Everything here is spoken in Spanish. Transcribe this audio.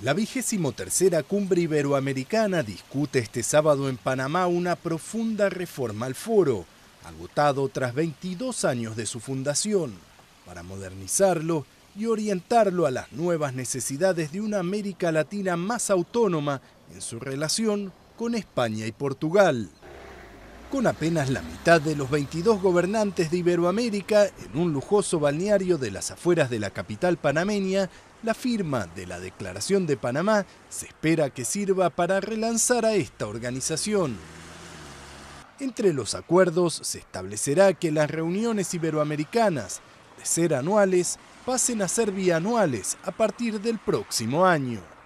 La vigésimo tercera cumbre iberoamericana discute este sábado en Panamá una profunda reforma al foro, agotado tras 22 años de su fundación, para modernizarlo y orientarlo a las nuevas necesidades de una América Latina más autónoma en su relación con España y Portugal. Con apenas la mitad de los 22 gobernantes de Iberoamérica en un lujoso balneario de las afueras de la capital panameña, la firma de la Declaración de Panamá se espera que sirva para relanzar a esta organización. Entre los acuerdos se establecerá que las reuniones iberoamericanas, de ser anuales, pasen a ser bianuales a partir del próximo año.